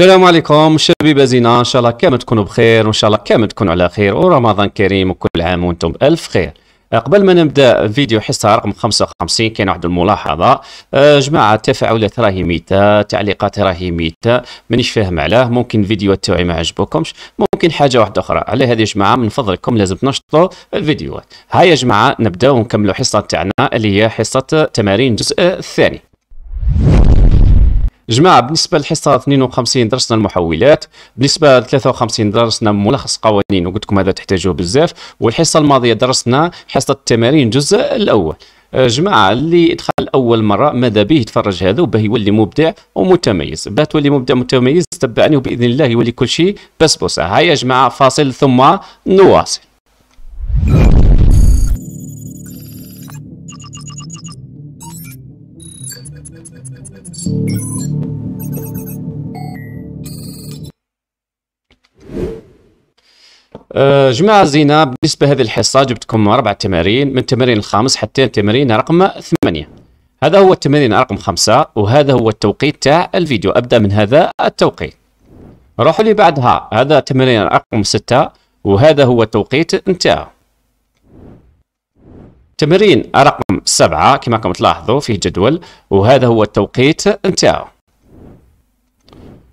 السلام عليكم شبيبه زينه ان شاء الله كامل تكونوا بخير وان شاء الله كامل تكونوا على خير ورمضان كريم وكل عام وانتم بالف خير آه، قبل ما نبدا فيديو حصه رقم 55 كاين واحد الملاحظه أه جماعه التفاعلات راهي ميته تعليقات راهي ميته مانيش فاهم علاه ممكن الفيديو تاعي ما عجبكمش ممكن حاجه واحده اخرى على هذه يا جماعه من فضلكم لازم تنشطوا الفيديوهات هيا يا جماعه نبداو ونكملوا حصه تاعنا اللي هي حصه تمارين الجزء الثاني جماعة بالنسبة للحصة 52 درسنا المحولات بالنسبة ل 53 درسنا ملخص قوانين وقلت لكم هذا تحتاجوه بزاف والحصة الماضية درسنا حصة التمارين الجزء الأول آه، جماعة اللي دخل أول مرة ماذا به يتفرج هذا وباه يولي مبدع ومتميز باه تولي مبدع ومتميز تبعني وبإذن الله يولي كل شيء بسبوسة هيا يا جماعة فاصل ثم نواصل Thank you. أه، جماعة زينة بالنسبة هذه الحصة جبتكم أربع تمارين من التمارين الخامس حتى تمارين رقم ثمانية هذا هو التمارين رقم خمسة وهذا هو التوقيت تاع الفيديو أبدأ من هذا التوقيت روحوا لي بعدها هذا تمارين رقم ستة وهذا هو التوقيت نتاعو تمرين رقم سبعة كما راكم تلاحظوا فيه جدول وهذا هو التوقيت نتاعو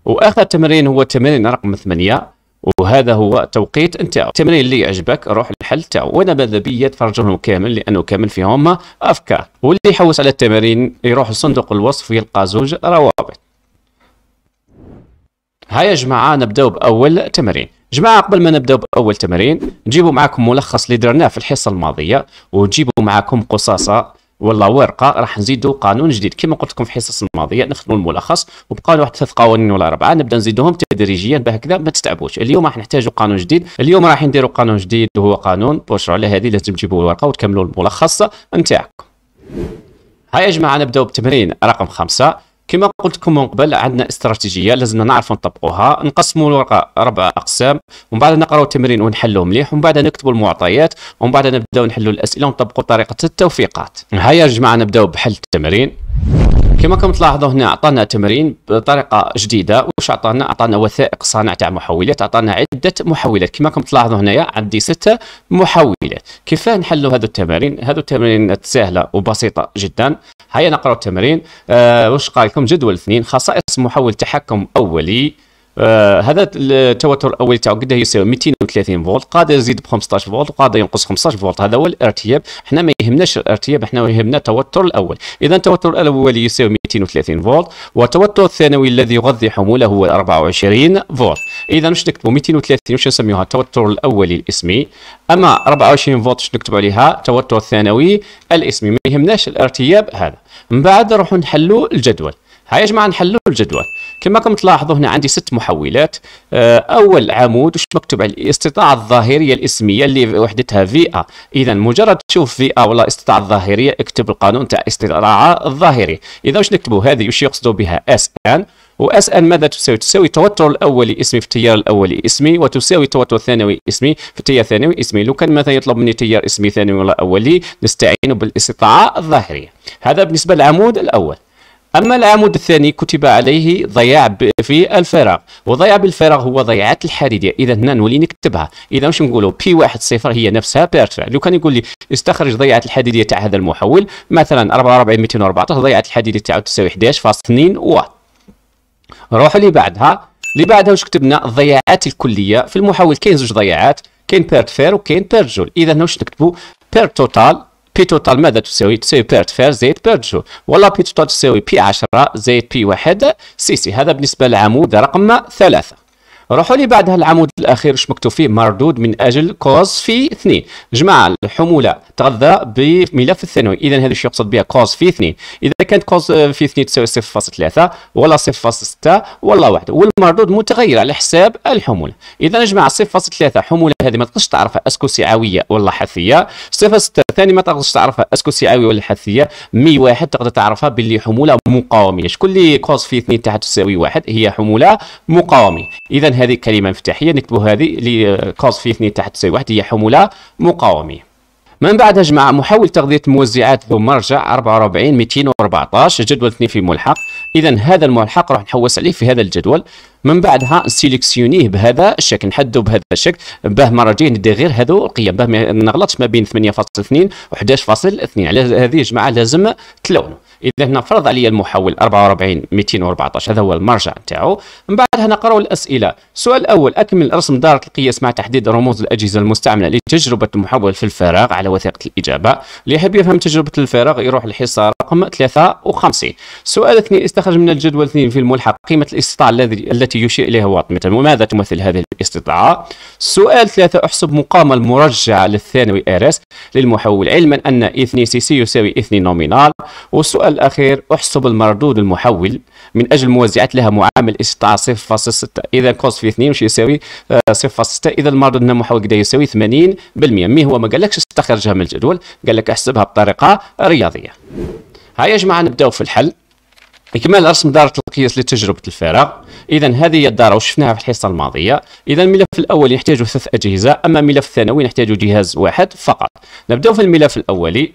وآخر تمرين هو تمرين رقم ثمانية وهذا هو توقيت نتاعو التمرين اللي يعجبك روح للحل تاعو وانا ماذا بيا تفرجهم كامل لانه كامل فيهم افكار واللي يحوس على التمارين يروح لصندوق الوصف يلقى زوج روابط هيا يا جماعه نبداو باول تمرين جماعه قبل ما نبداو باول تمرين نجيبوا معاكم ملخص اللي درناه في الحصه الماضيه ونجيبوا معاكم قصاصه ولا ورقه راح نزيدو قانون جديد كما قلت لكم في الحصص الماضيه نخدموا الملخص وبقى واحد ثلاث قوانين ولا اربعه نبدا نزيدوهم تدريجيا باه ما تستعبوش اليوم راح نحتاجوا قانون جديد اليوم راح نديروا قانون جديد هو قانون بوشر على هذه لازم تجيبوا الورقه وتكملوا الملخص نتاعكم هيا يا جماعه نبداو بتمرين رقم خمسة كما قلت لكم من قبل عندنا استراتيجيه لازمنا نعرفوا نطبقوها نقسموا الورقه اربع اقسام ومن بعد نقراو التمرين ونحلوه مليح ومن بعد نكتبوا المعطيات ومن بعد نبداو نحلوا الاسئله ونطبقوا طريقه التوفيقات هيا يا جماعه نبداو بحل التمرين كما راكم تلاحظوا هنا عطانا تمرين بطريقه جديده واش عطانا عطانا وثائق صانع تاع محولات عطانا عده محولات كما راكم تلاحظوا هنايا عندي سته محولات كيفاه نحلوا هذو التمارين هذو التمارين سهله وبسيطه جدا هيا نقرأ التمرين آه واش قال لكم جدول اثنين خصائص محول تحكم اولي آه هذا التوتر الاولي تاعو قد يساوي 230 فولت قادر يزيد ب 15 فولت وقادر ينقص 15 فولت هذا هو الارتياب حنا ما يهمناش الارتياب حنا يهمنا التوتر الاول اذا التوتر الاولي يساوي 230 فولت والتوتر الثانوي الذي يغذي حموله هو 24 فولت اذا واش نكتبوا 230 واش نسميوها التوتر الاولي الاسمي اما 24 فولت واش نكتبوا عليها التوتر الثانوي الاسمي ما يهمناش الارتياب هذا من بعد نروحوا نحلوا الجدول هيا يا جماعه نحلوا الجدول كما راكم تلاحظوا هنا عندي ست محولات آه، اول عمود واش مكتوب على الاستطاعه الظاهريه الاسميه اللي وحدتها في ا اذا مجرد تشوف في ا ولا استطاعه الظاهريه اكتب القانون تاع الاستطاعه الظاهرية اذا واش نكتبوا هذه واش يقصدوا بها اس ان اس ان ماذا تساوي؟ تساوي التوتر الاولي اسمي في التيار الاولي اسمي وتساوي التوتر الثانوي اسمي في التيار الثانوي اسمي لو كان مثلا يطلب مني تيار اسمي ثانوي ولا اولي نستعين بالاستطاعه الظاهريه هذا بالنسبه للعمود الاول أما العمود الثاني كتب عليه ضياع في الفراغ وضياع بالفراغ هو ضياعات الحريرية إذا هنا نولي نكتبها إذا واش نقولوا بي واحد صفر هي نفسها بيرتفع لو كان يقول لي استخرج ضياعات الحديدية تاع هذا المحول مثلا 44 214 ضياعات الحديدية تاعو تساوي 11.2 واط نروحوا اللي بعدها اللي بعدها واش كتبنا الضياعات الكلية في المحول كاين زوج ضياعات كاين بيرتفير فير وكاين بيرجول جول إذا هنا واش نكتبوا بير توتال بي توتال ماذا تساوي؟ تساوي بيرت فير زائد بيرت جو ولا بي توتال تساوي بي 10 زائد بي 1 سي سي هذا بالنسبة للعمود رقم ثلاثة روحوا لي بعد هالعمود الاخير واش مكتوب فيه مردود من اجل كوز في 2 جماعه الحموله تغذى بملف الثانوي اذا هذا الشيء يقصد بها كوز في 2 اذا كانت كوز في 2 تساوي 0.3 ولا 0.6 ولا 1 والمردود متغير على حساب الحموله اذا جماعه 0.3 حموله هذه ما تقدرش تعرفها اسكو سعويه ولا حثيه 0.6 ثاني ما تقدرش تعرفها اسكو سعويه ولا حثيه مي واحد تقدر تعرفها باللي حموله مقاومه شكون اللي كوز في 2 تحت تساوي واحد هي حموله مقاومه اذا هذه كلمه مفتاحيه نكتبوا هذه لكاز في 2 تحت تساوي 1 هي حموله مقاومه من بعد جماعة محاول تغذية موزعات ذو مرجع 44 214 جدول 2 في ملحق إذا هذا الملحق راح نحوس عليه في هذا الجدول من بعدها سيليكسيونيه بهذا الشكل نحدو بهذا الشكل باه مرجيه ندير غير هذو القيم باه ما نغلطش ما بين 8.2 و 11.2 على هذه جماعه لازم تلونوا اذا هنا فرض عليا المحول 44 214 هذا هو المرجع نتاعو من بعدها نقراو الاسئله السؤال الاول اكمل رسم دائره القياس مع تحديد رموز الاجهزه المستعمله لتجربه المحول في الفراغ على وثيقه الاجابه اللي يحب يفهم تجربه الفراغ يروح للحصه رقم 53 سؤال اثنين استخرج من الجدول 2 في الملحق قيمه الاستطاعه الذي التي التي يشير إليها واتمتر وماذا تمثل هذه الاستطاعة سؤال ثلاثة احسب مقامة المرجعة للثانوي إيرس للمحول علما أن إثني سي سي يساوي إثني نومينال والسؤال الأخير احسب المردود المحول من أجل موزعات لها معامل استطاعة 0.6 إذا كوز في 2 وش يساوي 0.6 آه، إذا المردود المحول محول كده يساوي 80% مي هو ما قالكش استخرجها من الجدول قال لك احسبها بطريقة رياضية هيا يا جماعة نبداو في الحل إكمال رسم دارة القياس لتجربة الفراغ إذا هذه هي الدارة وشفناها في الحصة الماضية إذا الملف الأول يحتاج ثلاث أجهزة أما الملف الثانوي نحتاج جهاز واحد فقط نبدأ في الملف الأولي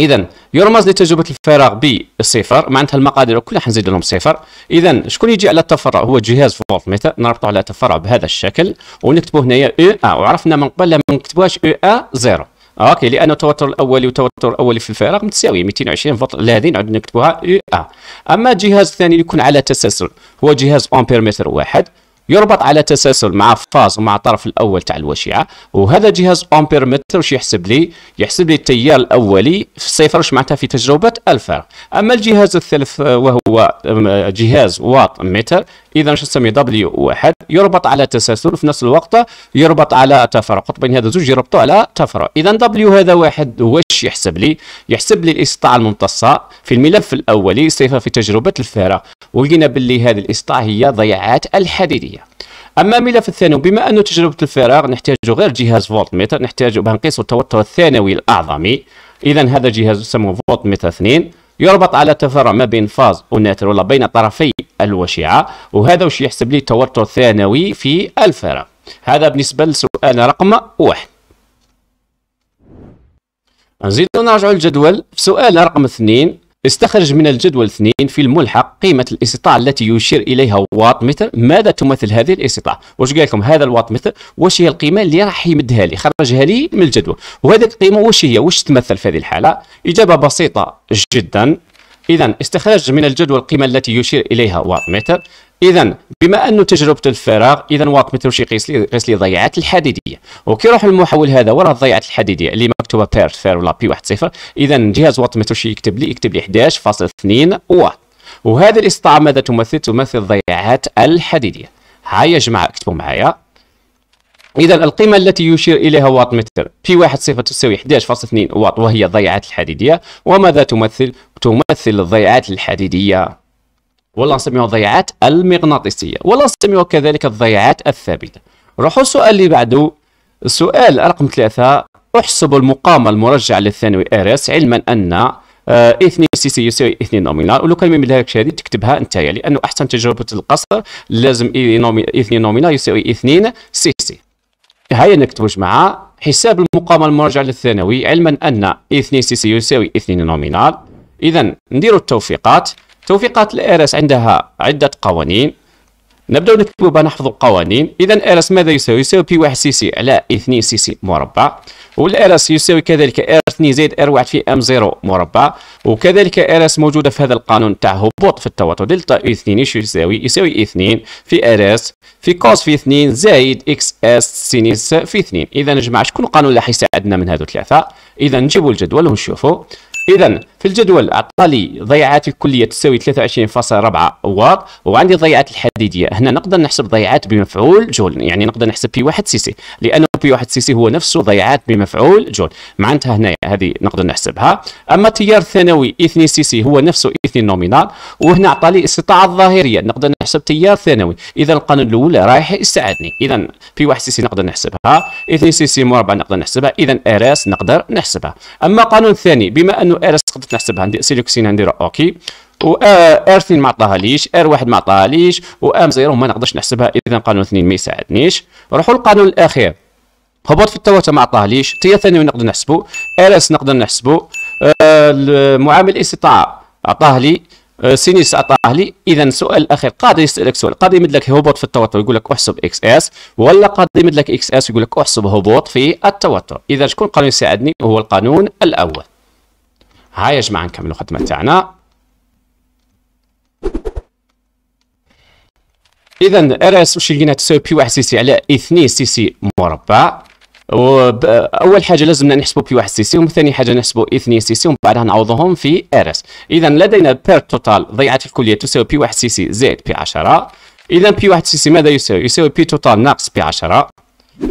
اذا يرمز لتجربه الفراغ بصفر معناتها المقادير كلها حنزيد لهم صفر اذا شكون يجي على التفرع هو جهاز فولت متر نربطه على التفرع بهذا الشكل ونكتبوا هنايا او اه وعرفنا من قبل ما نكتبوهاش او ا زيرو اوكي لان التوتر الاولي والتوتر الاولي في الفارق متساوي 220 فولت الذين عندنا نكتبوها او اما الجهاز الثاني اللي يكون على تسلسل هو جهاز امبير متر واحد يربط على تسلسل مع فاز ومع الطرف الاول تاع الوشيعه وهذا جهاز امبير متر واش يحسب لي يحسب لي التيار الاولي في صفر واش معناتها في تجربه الفارق اما الجهاز الثالث آه، وهو آه، جهاز واط متر اذا شو نسميه دبليو واحد يربط على تسلسل في نفس الوقت يربط على تفرع قطبين هذا زوج يربطوا على تفرع اذا دبليو هذا واحد واش يحسب لي يحسب لي الاسطاع الممتصه في الملف الاولي صفه في تجربه الفارغ ولقينا باللي هذه الاسطاع هي ضياعات الحديديه اما الملف الثاني بما انه تجربه الفراغ نحتاج غير جهاز فولت متر نحتاج نقيسوا التوتر الثانوي الاعظمي اذا هذا جهاز يسمى فولت متر 2 يربط على تفرع ما بين فاز وناتر ولا بين طرفي الوشعة وهذا واش يحسب لي توتر ثانوي في الفرع هذا بالنسبة لسؤال رقم واحد نزيدو نرجعو للجدول في سؤال رقم اثنين استخرج من الجدول 2 في الملحق قيمة الاستطاعة التي يشير إليها واط متر ماذا تمثل هذه الاستطاعة واش قال لكم هذا الواط متر واش هي القيمة اللي راح يمدها لي خرجها لي من الجدول وهذه القيمة واش هي واش تمثل في هذه الحالة إجابة بسيطة جدا إذا استخرج من الجدول القيمة التي يشير إليها واط متر اذا بما انه تجربه الفراغ اذا واق لي قيسلي قيسلي ضيعت الحديديه وكيروح المحول هذا وراء ضيعت الحديديه اللي مكتوبه بير فير ولا بي 1 0 اذا جهاز واط متروشي يكتب لي يكتب لي 11.2 واط وهذا الاستطاعه ماذا تمثل تمثل الضيعات الحديديه هيا يا جماعه اكتبوا معايا إذا القيمة التي يشير إليها واط متر بي واحد صفر تساوي 11.2 واط وهي الضيعات الحديدية وماذا تمثل؟ تمثل الضيعات الحديدية ولا نسميها الضيعات المغناطيسيه ولا نسميها كذلك الضيعات الثابته روحوا السؤال اللي بعده السؤال رقم ثلاثة احسب المقام المرجعة للثانوي ار اس علما ان آه، اثنين سي سي يساوي اثنين نومينال ولو كان ما يملهاكش هذه تكتبها انت لانه احسن تجربة القصر لازم اثنين نومينال يساوي اثنين سي سي هيا نكتبوا جماعة حساب المقام المرجعة للثانوي علما ان اثنين سي سي يساوي اثنين نومينال اذا نديروا التوفيقات توفيقات الارس عندها عده قوانين نبداو نكتبوا نحفظوا القوانين اذا ارس ماذا يساوي يساوي بي واحد سي سي على 2 سي سي مربع والارس يساوي كذلك ار 2 زائد ار واحد في ام 0 مربع وكذلك ارس موجوده في هذا القانون تاع هبوط في التوتر دلتا اي 2 يساوي يساوي 2 في ارس في كوس في 2 زائد اكس اس سينيس في 2 اذا يا جماعه شكون القانون اللي حيساعدنا من هذو ثلاثه اذا نجيبوا الجدول ونشوفوا اذا في الجدول عطى لي ضيعات الكليه تساوي 23.4 واط وعندي ضيعات الحديديه هنا نقدر نحسب ضيعات بمفعول جول يعني نقدر نحسب بي 1 سي سي لانه بي 1 سي سي هو نفسه ضيعات بمفعول جول معناتها هنا هذه نقدر نحسبها اما التيار الثانوي 2 e سي سي هو نفسه 2 e نومينال وهنا عطى لي استطاعه الظاهريه نقدر نحسب تيار ثانوي اذا القانون الاول رايح يساعدني اذا في واحد سي سي نقدر نحسبها اثنين سي سي مربع نقدر نحسبها اذا ار اس نقدر نحسبها اما القانون الثاني بما انه ار اس قدرت نحسبها ندير سيليكسينا ندير اوكي و ار 2 ما عطاهاليش ار 1 ما عطاهاليش و ام 0 ما نقدرش نحسبها اذا قانون 2 ما يساعدنيش نروحوا للقانون الاخير هبوط في التواتر ما عطاهاليش تيار ثانوي نقدر نحسبه ار اس نقدر نحسبه آه، المعامل الاستطاعه عطاه لي آه، سينيس عطاه لي اذا سؤال اخر قاعد يسالك سؤال قاعد يمد لك هبوط في التوتر يقول لك احسب اكس اس ولا قاعد يمد لك اكس اس يقول لك احسب هبوط في التوتر اذا شكون قانون يساعدني هو القانون الاول هاي يا جماعه نكملوا الخدمه تاعنا اذا ار اس واش لقينا تساوي بي واحد سي سي على اثنين سي سي مربع اول حاجه لازمنا نحسبوا بي واحد سي سي وثاني حاجه نحسبوا 2 سي سي ومن بعدها نعوضهم في ار اس اذا لدينا بير توتال ضيعه الكليه تساوي بي واحد سي سي زائد بي 10 اذا بي واحد سي سي ماذا يساوي يساوي بي توتال ناقص بي 10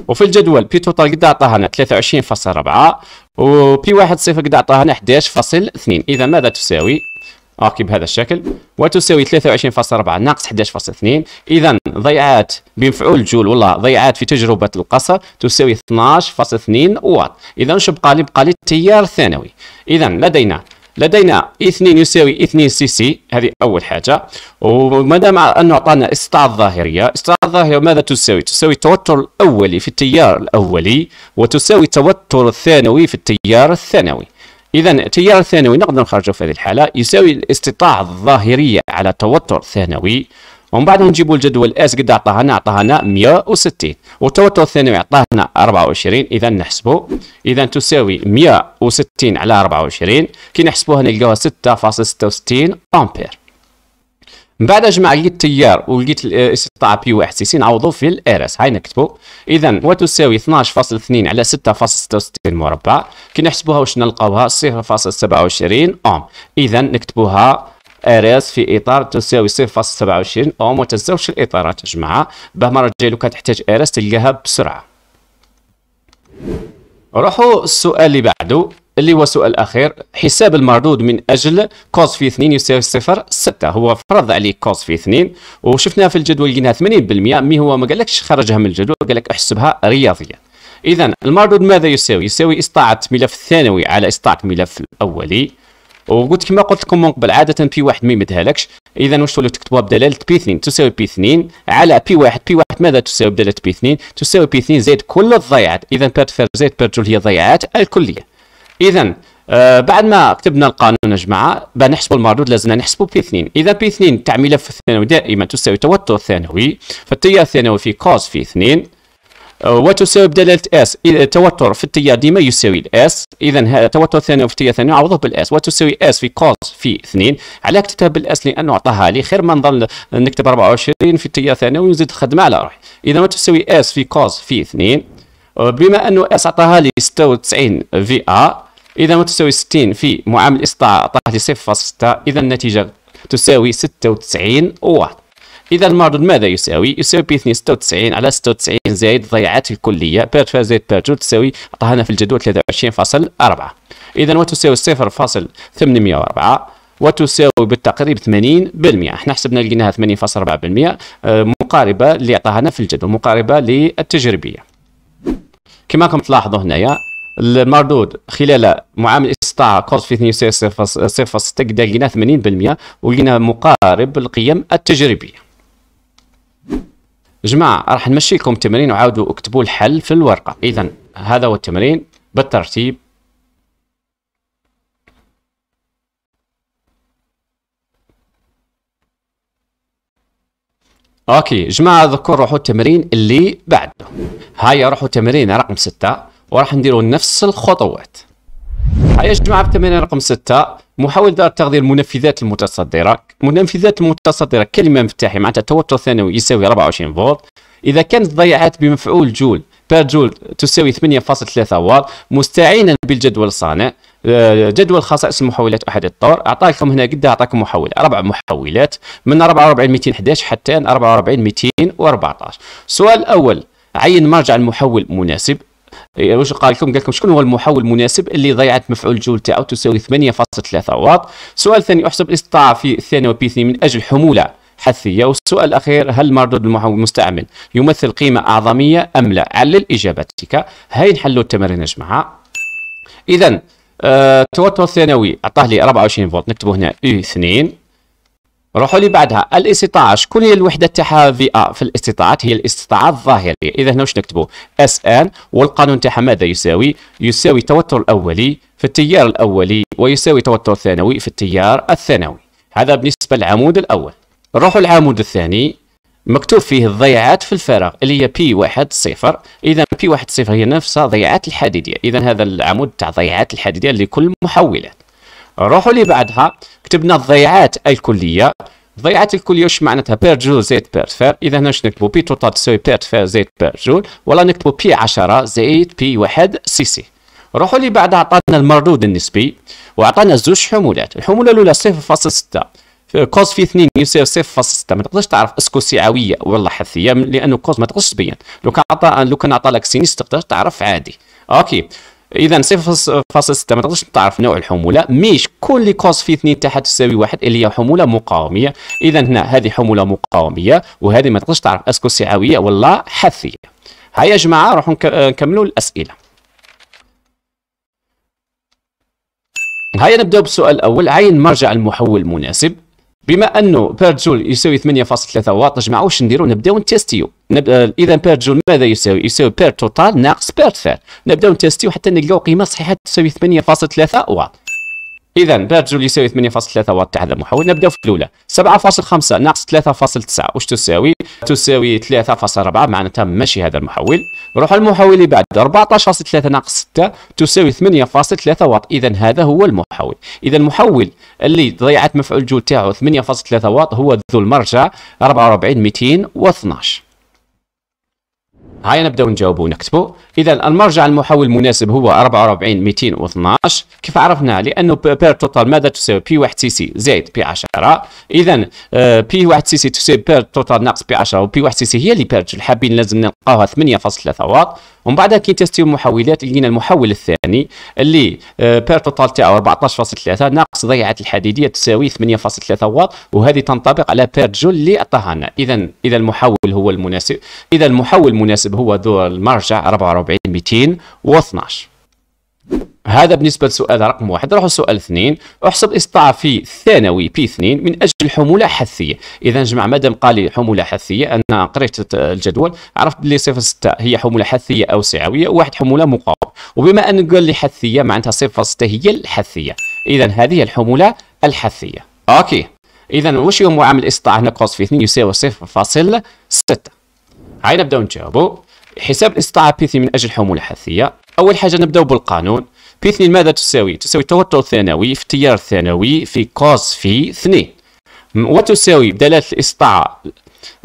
وفي الجدول بي توتال قد لنا 23.4 وبي واحد صفر قد لنا 11.2 اذا ماذا تساوي اوكي بهذا الشكل وتساوي 23.4 ناقص 11.2 اذا ضيعات بمفعول جول والله ضيعات في تجربه القصر تساوي 12.2 واط اذا شو بقى لي بقى لي التيار الثانوي اذا لدينا لدينا 2 يساوي 2 سي سي هذه اول حاجه وما دام انه اعطانا استطاعه الظاهريه استطاعه الظاهريه ماذا تساوي تساوي التوتر الاولي في التيار الاولي وتساوي التوتر الثانوي في التيار الثانوي اذا التيار الثانوي نقدر نخرجه في هذه الحاله يساوي الاستطاعه الظاهريه على توتر ثانوي ومن بعد نجيبوا الجدول اس قد عطاها لنا عطاها لنا 160 والتوتر الثانوي عطاها لنا 24 اذا نحسبه اذا تساوي 160 على 24 كي نحسبوها نلقاوها 6.66 امبير من بعد اجمع لقيت التيار ولقيت استطاعه بي واحد سي سي نعوضو في الار اس هاي نكتبو اذا وتساوي 12.2 على 6.66 مربع كي نحسبوها واش نلقاوها 0.27 اوم اذا نكتبوها ار اس في اطار تساوي 0.27 اوم وتزوجش الاطارات يا جماعه باه المره الجايه لو كتحتاج ار اس تلقاها بسرعه روحوا السؤال اللي بعده اللي هو سؤال اخير حساب المردود من اجل كوز في 2 يساوي صفر 6 هو فرض عليك كوز في 2 وشفناها في الجدول لقيناها 80% مي هو ما قالكش خرجها من الجدول قال لك احسبها رياضيا اذا المردود ماذا يساوي يساوي استطاعه ملف الثانوي على استطاعه ملف الاولي وقلت كما قلت لكم من قبل عاده بي واحد ما يمدهالكش اذا واش تولي تكتبوها بدلاله بي 2 تساوي بي 2 على بي واحد بي واحد ماذا تساوي بدلاله بي 2 تساوي بي 2 زائد كل الضيعات اذا بير فير زائد بير جول هي ضيعات الكليه اذا آه بعد ما كتبنا القانون يا جماعه بنحسبوا المردود لازمنا نحسبوا بي 2 اذا بي 2 تاع ملف الثانوي دائما تساوي توتر ثانوي فالتيار الثانوي في كوز في 2 آه، وتساوي بدلالة اس التوتر في التيار ديما يساوي الاس اذا التوتر الثانوي في التيار الثانوي عوضه بالاس وتساوي اس في كوز في 2 على كتبتها بالاس لانه عطاها لي خير ما نظل نكتب 24 في التيار الثانوي ونزيد خدمه على روحي اذا وتساوي اس في كوز في 2 آه، بما انه اس عطاها لي 96 في ا إذا ما تساوي 60 في معامل إسطاع أعطاه لي 0.6 إذا النتيجة تساوي 96 واحد إذا المعدود ماذا يساوي؟ يساوي بي 2 96 على 96 زائد ضيعات الكلية بير فير زائد بير جول تساوي عطانا في الجدول 23.4 إذا وتساوي 0.804 وتساوي بالتقريب 80% احنا حسبنا لقيناها 80.4% آه، مقاربة اللي عطاها في الجدول مقاربة للتجريبية كما راكم تلاحظوا هنايا المردود خلال معامل استطاع كورس في 2.06 لقينا 80% ولقينا مقارب القيم التجريبيه جماعه راح نمشي لكم تمرين وعاودوا اكتبوا الحل في الورقه اذا هذا هو التمرين بالترتيب اوكي جماعه ذكروا روحوا التمرين اللي بعده هيا روحوا التمرين رقم 6 وراح نديروا نفس الخطوات هيا جماعة بالتمرين رقم 6 محاولة دار تقدير المنفذات المتصدرة منفذات المتصدرة كلمة مفتاحية معناتها التوتر الثانوي يساوي 24 فولت إذا كانت ضيعات بمفعول جول بير جول تساوي 8.3 واط مستعينا بالجدول الصانع آه، جدول خصائص المحولات احد الطور اعطاكم هنا قد اعطاكم محوله اربع محولات من 44 211 حتى 44 214 السؤال الاول عين مرجع المحول مناسب إيه، واش قال لكم قال لكم شكون هو المحول المناسب اللي ضيعت مفعول جول تاعو تساوي 8.3 واط سؤال ثاني احسب الاستطاعه في الثانوي بي 2 من اجل حموله حثية والسؤال الأخير هل مردود المحول المستعمل يمثل قيمة أعظمية أم لا علل إجابتك هاي نحلوا التمارين يا جماعة إذا التوتر آه، الثانوي أعطاه لي 24 فولت نكتبه هنا اي 2 روحوا لي بعدها الاستطاعة شكون هي الوحدة تاعها في ا آه، في الاستطاعات هي الاستطاعة الظاهرية إذا هنا واش نكتبوا اس ان والقانون تاعها ماذا يساوي يساوي التوتر الأولي في التيار الأولي ويساوي التوتر الثانوي في التيار الثانوي هذا بالنسبة للعمود الأول نروحوا للعمود الثاني مكتوب فيه الضيعات في الفراغ اللي هي بي واحد صفر اذا بي واحد صفر هي نفسها ضيعات الحديديه اذا هذا العمود تاع ضيعات الحديديه لكل محولات روحوا اللي بعدها كتبنا الضيعات الكليه الضيعات الكليه واش معناتها بير جول زائد بير فير اذا هنا واش نكتبوا بي توتال تساوي بير فير زائد بير جول ولا نكتبوا بي 10 زيت بي 1 سي سي روحوا لي بعد عطانا المردود النسبي وعطانا زوج حمولات الحموله الاولى 0.6 كوز في 2 يساوي 0.6 ما تقدرش تعرف اسكو سعويه ولا حثيه لانه كوز ما تقدرش تبين لو كان عطى لو كان عطى لك سينيس تقدر تعرف عادي اوكي اذا 0.6 ما تقدرش تعرف نوع الحموله ميش كل اللي كوز في اثنين تحت تساوي واحد اللي هي حموله مقاوميه اذا هنا هذه حموله مقاوميه وهذه ما تقدرش تعرف اسكو سعويه ولا حثيه هيا يا جماعه نروحوا نكملوا الاسئله هيا نبداو بالسؤال الاول عين مرجع المحول المناسب بما انه بير جول يساوي 8.3 واط جماعه واش نديرو نبداو نتيستيو نب... آه، اذا بير جول ماذا يساوي يساوي بير توتال ناقص بير تفير نبداو نتيستيو حتى نلقاو قيمه صحيحه تساوي 8.3 واط اذا جول يساوي 8.3 واط تاع هذا المحول نبداو في الاولى 7.5 ناقص 3.9 واش تساوي تساوي 3.4 معناتها ماشي هذا المحول نروحوا للمحول اللي بعد 14.3 ناقص 6 تساوي 8.3 واط اذا هذا هو المحول اذا المحول اللي ضيعت مفعول جول تاعه 8.3 واط هو ذو المرجع 44 212 هاي نبداو نجاوبو ونكتبو اذا المرجع المحول المناسب هو 44 212 كيف عرفنا لانه بير توتال ماذا تساوي بي 1 سي سي زائد بي 10 اذا بي 1 سي سي تساوي بير توتال ناقص بي 10 وبي 1 سي سي هي اللي بير حابين لازم نلقاوها 8.3 واط ومن بعد كي تستيو المحولات لقينا المحول الثاني اللي بير توتال تاعو 14.3 ناقص ضيعه الحديديه تساوي 8.3 واط وهذه تنطبق على بير جول اللي عطاها لنا اذا اذا المحول هو المناسب اذا المحول المناسب يحسب هو ذو المرجع 44 212 هذا بالنسبة لسؤال رقم واحد نروحوا لسؤال اثنين احسب إسطاع في الثانوي بي 2 من أجل حمولة حثية إذا جمع مادام قال لي حمولة حثية أنا قريت الجدول عرفت بلي ستة هي حمولة حثية أو سعوية وواحد حمولة مقاومة وبما أن قال لي حثية معناتها ستة هي الحثية إذا هذه الحمولة الحثية أوكي إذا واش هو معامل إسطاع هنا كوس في 2 يساوي 0.6 هاي نبداو نجاوبو حساب الاستطاعة بي من أجل حمولة حثية أول حاجة نبداو بالقانون بي 2 ماذا تساوي؟ تساوي التوتر الثانوي في التيار الثانوي في كوز في 2 وتساوي بدلالة الاستطاعة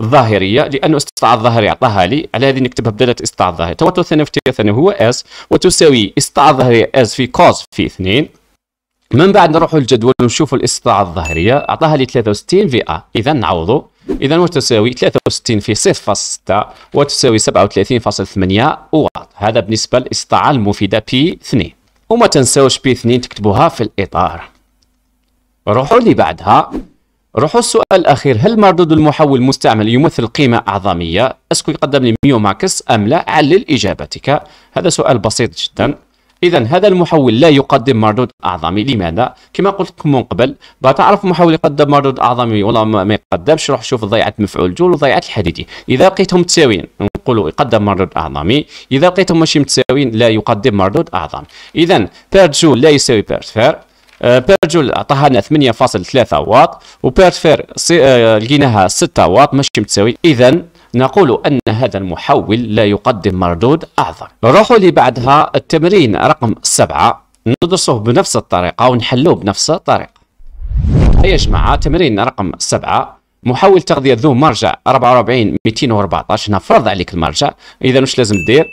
الظاهرية لأنه الاستطاعه الظاهرية عطاها لي على هذه نكتبها بدلالة الاستطاعه الظاهرية التوتر الثانوي في التيار الثانوي هو اس وتساوي استطاعة الظاهرية اس في كوز في 2 من بعد نروحوا للجدول ونشوفوا الاستطاعة الظاهرية عطاها لي 63 في ا إذا نعوضوا اذا واش تساوي 63 في 0.6 وتساوي 37.8 واط هذا بالنسبه للاستطاعه المفيده بي 2 وما تنساوش بي 2 تكتبوها في الاطار روحوا اللي بعدها روحوا السؤال الاخير هل مردود المحول المستعمل يمثل قيمه اعظميه اسكو يقدم لي ميو ماكس ام لا علل اجابتك هذا سؤال بسيط جدا اذا هذا المحول لا يقدم مردود اعظمي لماذا كما قلت لكم من قبل بتعرف محول يقدم مردود اعظمي والله ما يقدمش روح شوف ضيعه مفعول جول وضيعه الحديدي اذا لقيتهم متساويين نقولوا يقدم مردود اعظمي اذا لقيتهم ماشي متساويين لا يقدم مردود اعظم اذا بير جول لا يساوي بير فير بير جول عطاها لنا 8.3 واط وبير فير آه، لقيناها 6 واط ماشي متساوي اذا نقول أن هذا المحول لا يقدم مردود أعظم نروح لبعدها التمرين رقم سبعة ندرسه بنفس الطريقة ونحلوه بنفس الطريقة يا جماعة تمرين رقم سبعة محول تغذية ذو مرجع 44 214 نفرض عليك المرجع إذا وش لازم دير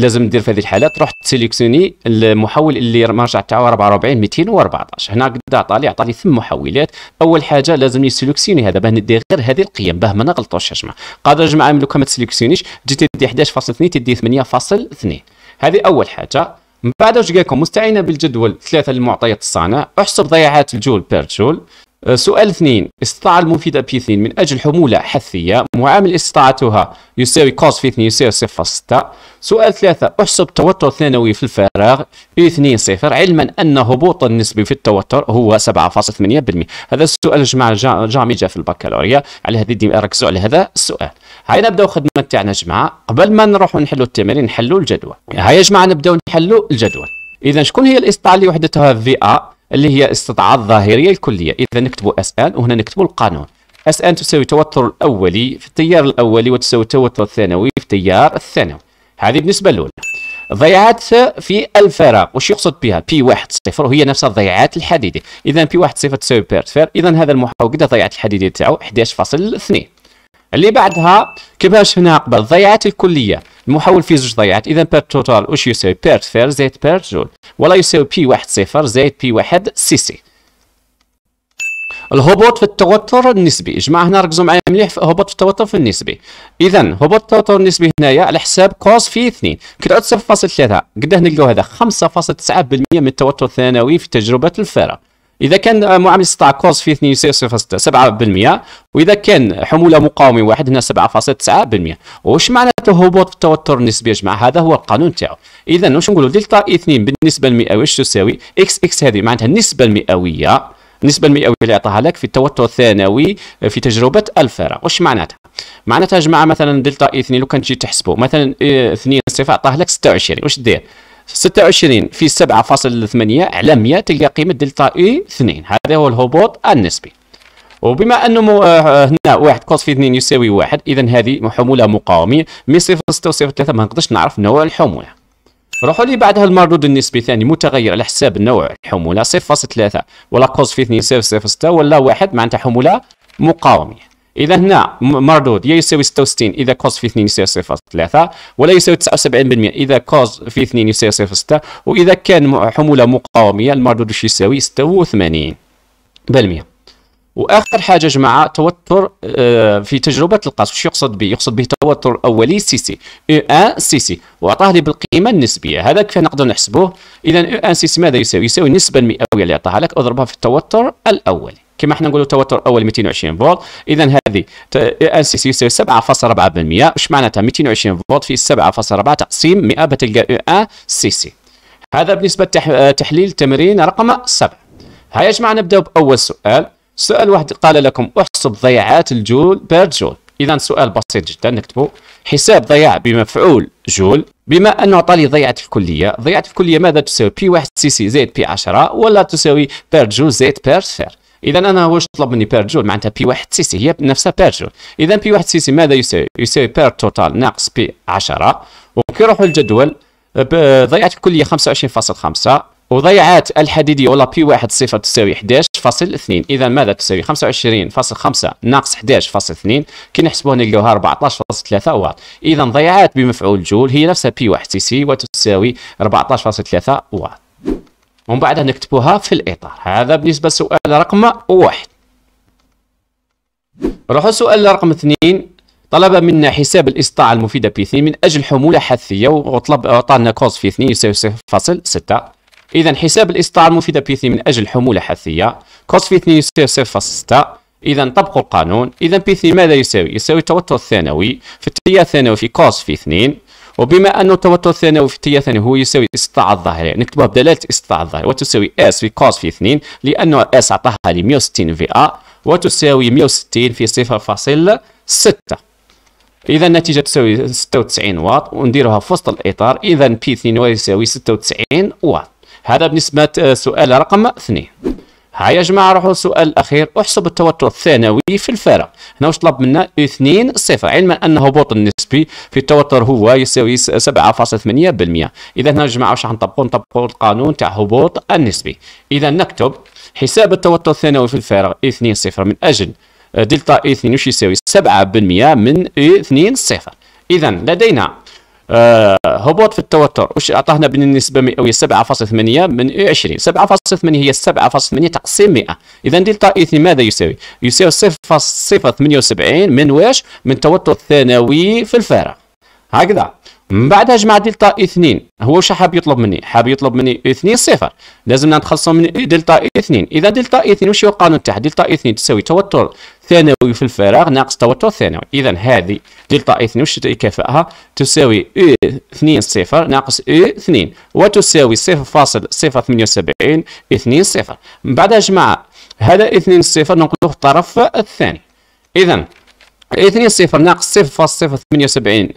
لازم دير في هذه الحالات تروح تسيليكسيوني المحول اللي مرجع تاعو 44 214 هنا قد عطالي عطاني ثم محولات اول حاجه لازم نسيليكسيوني هذا باه ندي غير هذه القيم باه ما نغلطوش يا جماعه قادر جماعه لو كان ما تسيليكسيونيش تجي تدي 11.2 تدي 8.2 هذه اول حاجه من بعد واش قال لكم مستعينه بالجدول ثلاثه المعطيات الصانع احسب ضياعات الجول بير جول أه، سؤال اثنين استطاعة المفيدة بي اثنين من أجل حمولة حثية معامل استطاعتها يساوي كوس في اثنين يساوي صفر ستة سؤال ثلاثة احسب توتر ثانوي في الفراغ بي اثنين صفر علما أن هبوط النسبي في التوتر هو 7.8% هذا السؤال جماعة جامي جا في البكالوريا على هذه ديما ركزوا على هذا السؤال هاي نبداو خدمة تاعنا جماعة قبل ما نروحوا نحلوا التمارين نحلوا الجدول هاي يا جماعة نبداو نحلوا الجدول إذا شكون هي الاستطاعة اللي وحدتها في أ اللي هي استطاعات ظاهريه الكليه اذا نكتبوا اس ان وهنا نكتبوا القانون اس ان تساوي التوتر الاولي في التيار الاولي وتساوي التوتر الثانوي في التيار الثانوي هذه بالنسبه الاولى ضيعات في الفراغ وش يقصد بها بي واحد صفر وهي نفس الضيعات الحديدة اذا بي واحد صفر تساوي بيرتفير صفر اذا هذا المحور قد ضيعات الحديديه تاعو 11.2 اللي بعدها كيفاش شفناها قبل الضيعات الكليه المحول في زوج ضيعات اذا بير توتال واش يساوي بير فير زائد بير جول ولا يساوي بي واحد صفر زائد بي واحد سي سي الهبوط في التوتر النسبي جماعه هنا ركزوا معايا مليح في هبوط في التوتر في النسبي اذا هبوط التوتر النسبي هنايا على حساب كوز في 2 كتعود 0.3 قد نلقاو هذا 5.9% من التوتر الثانوي في تجربه الفرق اذا كان معامل استطاع كوز فيه 2.7% واذا كان حموله مقاومه واحد هنا 7.9% واش معناته هبوط في التوتر النسبي يا جماعه هذا هو القانون تاعو اذا واش نقولوا دلتا اي 2 بالنسبه المئويه واش تساوي اكس اكس هذه معناتها النسبه المئويه النسبة المئوية اللي عطاها لك في التوتر الثانوي في تجربة الفارغ واش معناتها؟ معناتها جماعة مثلا دلتا اي 2 لو كان تجي تحسبه مثلا 2 صفر عطاه لك 26 واش دير؟ 26 في 7.8 على 100 تلقى قيمة دلتا اي 2 هذا هو الهبوط النسبي وبما انه هنا واحد كوس في 2 يساوي واحد اذا هذه حموله مقاومه من صفر 6 وصفر 3 ما نقدرش نعرف نوع الحموله روحوا لي بعدها المردود النسبي ثاني متغير على حساب نوع الحموله 0.3 ولا كوز في 2 0.6 ولا واحد معناتها حموله مقاومه اذا هنا مردود يا يساوي 66 اذا كوز في 2 يساوي 0 3 ولا يساوي 79% اذا كوز في 2 يساوي 0 6 واذا كان حموله مقاوميه المردود واش يساوي 86 بالمئه واخر حاجه جماعه توتر آه، في تجربه القاس واش يقصد به يقصد به توتر اولي سي سي او ان سي سي واعطاه لي بالقيمه النسبيه هذا كيف نقدر نحسبوه اذا او ان سي سي ماذا يساوي يساوي النسبه المئويه اللي عطاها لك اضربها في التوتر الاولي كما احنا نقولوا توتر اول 220 فولت اذا هذه ان سي يساوي 7.4% وش معناتها 220 فولت في 7.4 تقسيم 100 بتلقى ان سي سي هذا بالنسبه لتحليل آه، تمرين رقم 7 هيا يا جماعه نبداو باول سؤال سؤال واحد قال لكم احسب ضياعات الجول بير جول اذا سؤال بسيط جدا نكتبه حساب ضياع بمفعول جول بما انه اعطاني ضيعه الكليه ضيعه الكليه ماذا تساوي بي 1 سي سي زائد بي 10 ولا تساوي بير جول زائد بير سفير اذا انا واش طلب مني بير جول معناتها بي واحد سيسي هي نفسها بير جول اذا بي واحد سيسي ماذا يساوي يساوي بير توتال ناقص بي 10 وكي نروحوا للجدول ضيعت الكليه 25.5 وضيعات الحديدية ولا بي واحد صفر تساوي 11.2 إذا ماذا تساوي 25.5 ناقص 11.2 كي نحسبوها نلقاوها 14.3 واط إذا ضيعات بمفعول جول هي نفسها بي واحد سي سي وتساوي 14.3 واط ومن بعدها نكتبوها في الإطار هذا بالنسبة لسؤال رقم واحد نروحوا سؤال رقم اثنين طلب منا حساب الإسطاعة المفيدة بي 2 من أجل حمولة حثية وطلب أعطانا كوز في 2 يساوي 0.6 إذا حساب الإسطاعة المفيدة بي 2 من أجل حمولة حثية كوز في 2 يساوي 0.6 إذا طبقوا القانون إذا بي 2 ماذا يساوي؟ يساوي التوتر الثانوي في التيار الثانوي في كوز في 2 وبما أن التوتر الثانوي في التيار الثاني هو يساوي استطاعة الظاهرية نكتبوها بدلالة استطاعة الظاهرية وتساوي اس في كوز في 2 لأن اس عطاها لي 160 في ا وتساوي 160 في 0.6 إذا النتيجة تساوي 96 واط ونديروها في وسط الإطار إذا بي 2 يساوي 96 واط هذا بالنسبة آه، سؤال رقم 2 هيا يا جماعه روحوا السؤال الاخير احسب التوتر الثانوي في الفارق هنا واش طلب منا 2 صفر علما ان هبوط النسبي في التوتر هو يساوي 7.8% اذا هنا يا جماعه واش راح نطبقوا القانون تاع هبوط النسبي اذا نكتب حساب التوتر الثانوي في الفارق 2 صفر من اجل آه، دلتا 2 واش يساوي 7% من 2 صفر اذا لدينا آه هبوط في التوتر وش اعطاهنا بالنسبه مئويه 7.8 من 20 7.8 هي 7.8 تقسيم 100 اذا دلتا اي 2 ماذا يساوي يساوي 0.78 من واش من التوتر الثانوي في الفارغ هكذا من بعدها جمع دلتا اثنين هو واش حاب يطلب مني حاب يطلب مني اثنين صفر لازمنا نتخلصوا من دلتا اثنين اذا دلتا اثنين واش هو القانون تاعها دلتا اثنين تساوي توتر ثانوي في الفراغ ناقص توتر ثانوي اذا هذه دلتا اثنين واش كفاءها تساوي او اثنين صفر ناقص او اثنين وتساوي صفر فاصل صفر ثمانية وسبعين اثنين صفر من بعدها جمع هذا اثنين صفر ننقلوه في الطرف الثاني اذا اثنين صفر ناقص صفر فاصل صفر ثمانية وسبعين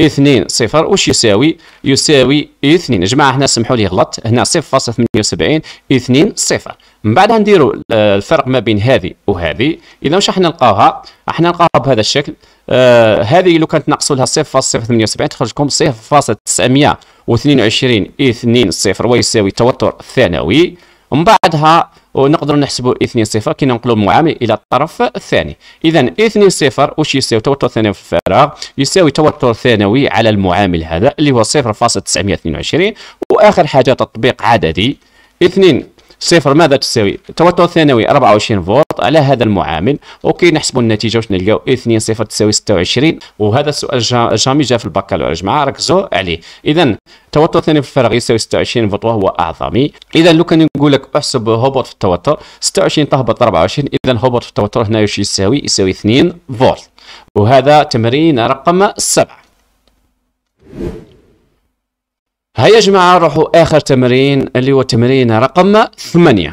اثنين صفر واش يساوي يساوي اثنين جماعه هنا سمحوا لي غلط هنا صفر فاصلة ثمانية وسبعين اثنين صفر من بعد نديروا آه، الفرق ما بين هذه وهذه اذا واش راح نلقاوها راح نلقاوها بهذا الشكل آه هذه لو كانت نقصوا لها صفر فاصلة صفر ثمانية وسبعين تخرج لكم صفر فاصلة تسعمية واثنين وعشرين اثنين صفر ويساوي التوتر الثانوي ومن بعدها ونقدروا نحسبوا 2 0 كي ننقلوا المعامل الى الطرف الثاني اذا 2 0 واش يساوي توتر ثانوي في الفراغ يساوي توتر ثانوي على المعامل هذا اللي هو 0.922 واخر حاجه تطبيق عددي 2 صفر ماذا تساوي التوتر الثانوي 24 فولت على هذا المعامل اوكي نحسبوا النتيجه واش نلقاو 2 صفر تساوي 26 وهذا السؤال جامي جا في البكالوريا جماعه ركزوا عليه اذا التوتر الثاني في الفراغ يساوي 26 فولت وهو اعظمي اذا لو كان نقول لك احسب هبوط في التوتر 26 تهبط 24 اذا هبوط في التوتر هنا واش يساوي يساوي 2 فولت وهذا تمرين رقم 7 هيا جماعة نروحوا آخر تمرين اللي هو تمرين رقم ثمانية